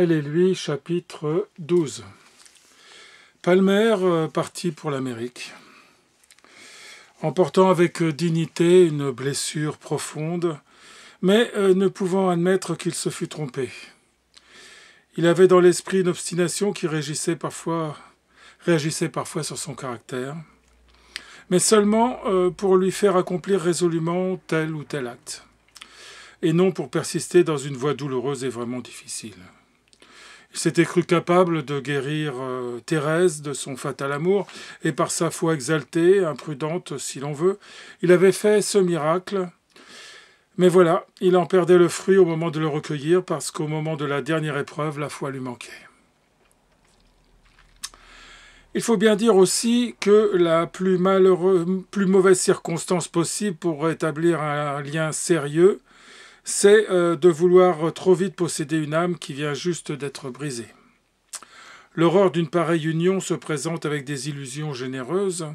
Elle et lui, chapitre 12. Palmer euh, partit pour l'Amérique. Emportant avec dignité une blessure profonde, mais euh, ne pouvant admettre qu'il se fût trompé. Il avait dans l'esprit une obstination qui régissait réagissait parfois sur son caractère, mais seulement euh, pour lui faire accomplir résolument tel ou tel acte, et non pour persister dans une voie douloureuse et vraiment difficile. Il s'était cru capable de guérir euh, Thérèse de son fatal amour, et par sa foi exaltée, imprudente si l'on veut, il avait fait ce miracle. Mais voilà, il en perdait le fruit au moment de le recueillir, parce qu'au moment de la dernière épreuve, la foi lui manquait. Il faut bien dire aussi que la plus, malheureuse, plus mauvaise circonstance possible pour établir un lien sérieux c'est euh, de vouloir euh, trop vite posséder une âme qui vient juste d'être brisée. L'horreur d'une pareille union se présente avec des illusions généreuses,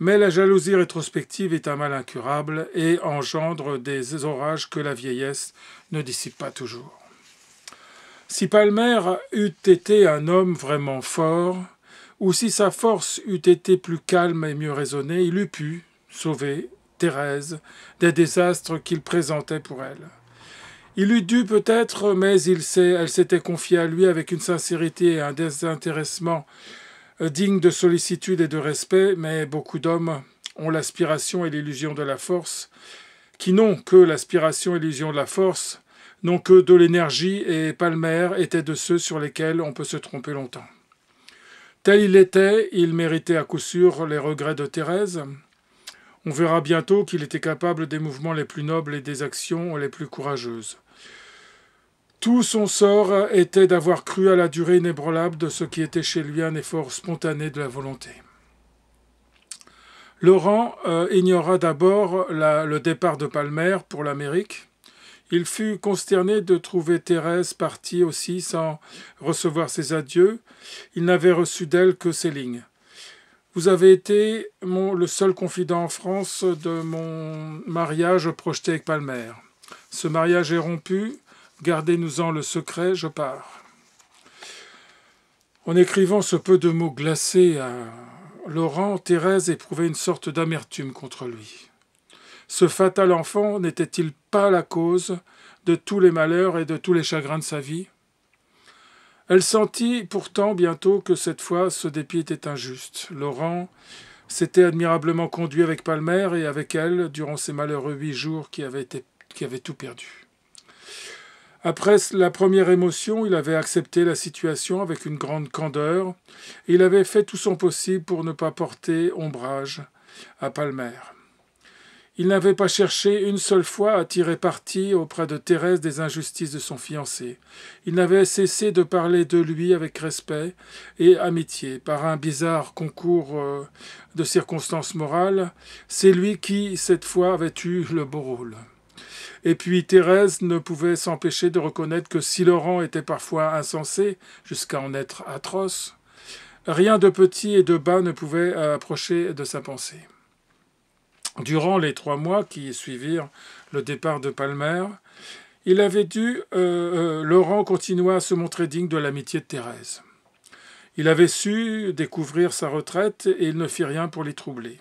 mais la jalousie rétrospective est un mal incurable et engendre des orages que la vieillesse ne dissipe pas toujours. Si Palmer eût été un homme vraiment fort, ou si sa force eût été plus calme et mieux raisonnée, il eût pu sauver Thérèse des désastres qu'il présentait pour elle. Il eût dû peut-être, mais il sait, elle s'était confiée à lui avec une sincérité et un désintéressement euh, dignes de sollicitude et de respect, mais beaucoup d'hommes ont l'aspiration et l'illusion de la force, qui n'ont que l'aspiration et l'illusion de la force, n'ont que de l'énergie, et Palmer était de ceux sur lesquels on peut se tromper longtemps. Tel il était, il méritait à coup sûr les regrets de Thérèse, on verra bientôt qu'il était capable des mouvements les plus nobles et des actions les plus courageuses. Tout son sort était d'avoir cru à la durée inébranlable de ce qui était chez lui un effort spontané de la volonté. Laurent euh, ignora d'abord le départ de Palmer pour l'Amérique. Il fut consterné de trouver Thérèse partie aussi sans recevoir ses adieux. Il n'avait reçu d'elle que ses lignes. Vous avez été mon, le seul confident en France de mon mariage projeté avec Palmer. Ce mariage est rompu, gardez-nous-en le secret, je pars. En écrivant ce peu de mots glacés à Laurent, Thérèse éprouvait une sorte d'amertume contre lui. Ce fatal enfant n'était-il pas la cause de tous les malheurs et de tous les chagrins de sa vie elle sentit pourtant bientôt que cette fois ce dépit était injuste. Laurent s'était admirablement conduit avec Palmer et avec elle durant ces malheureux huit jours qui avaient, tout perdu. Après la première émotion, il avait accepté la situation avec une grande candeur et il avait fait tout son possible pour ne pas porter ombrage à Palmer. Il n'avait pas cherché une seule fois à tirer parti auprès de Thérèse des injustices de son fiancé. Il n'avait cessé de parler de lui avec respect et amitié. Par un bizarre concours euh, de circonstances morales, c'est lui qui, cette fois, avait eu le beau rôle. Et puis Thérèse ne pouvait s'empêcher de reconnaître que si Laurent était parfois insensé, jusqu'à en être atroce, rien de petit et de bas ne pouvait approcher de sa pensée. Durant les trois mois qui suivirent le départ de Palmer, il avait dû, euh, euh, Laurent continua à se montrer digne de l'amitié de Thérèse. Il avait su découvrir sa retraite et il ne fit rien pour les troubler.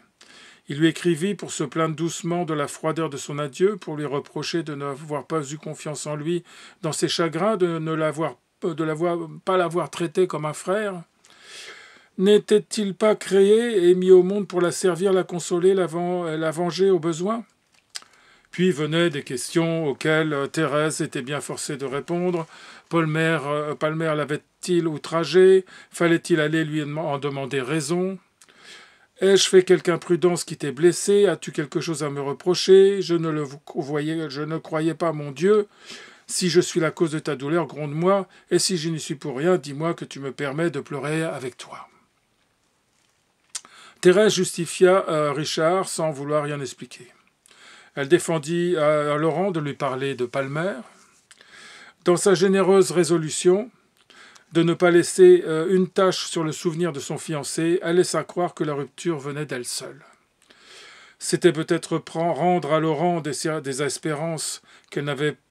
Il lui écrivit pour se plaindre doucement de la froideur de son adieu, pour lui reprocher de n'avoir pas eu confiance en lui dans ses chagrins, de ne pas l'avoir traité comme un frère. N'était-il pas créé et mis au monde pour la servir, la consoler, la, venger au besoin Puis venaient des questions auxquelles euh, Thérèse était bien forcée de répondre. Euh, Palmer, l'avait-il outragé Fallait-il aller lui en demander raison Ai-je fait quelque imprudence qui t'est blessé As-tu quelque chose à me reprocher Je ne le voyais, je ne croyais pas, mon Dieu. Si je suis la cause de ta douleur, gronde-moi, et si je n'y suis pour rien, dis-moi que tu me permets de pleurer avec toi. Thérèse justifia euh, Richard sans vouloir rien expliquer. Elle défendit euh, à, Laurent de lui parler de Palmer. Dans sa généreuse résolution de ne pas laisser euh, une tache sur le souvenir de son fiancé, elle laissa croire que la rupture venait d'elle seule. C'était peut-être rendre à Laurent des, des espérances qu'elle n'avait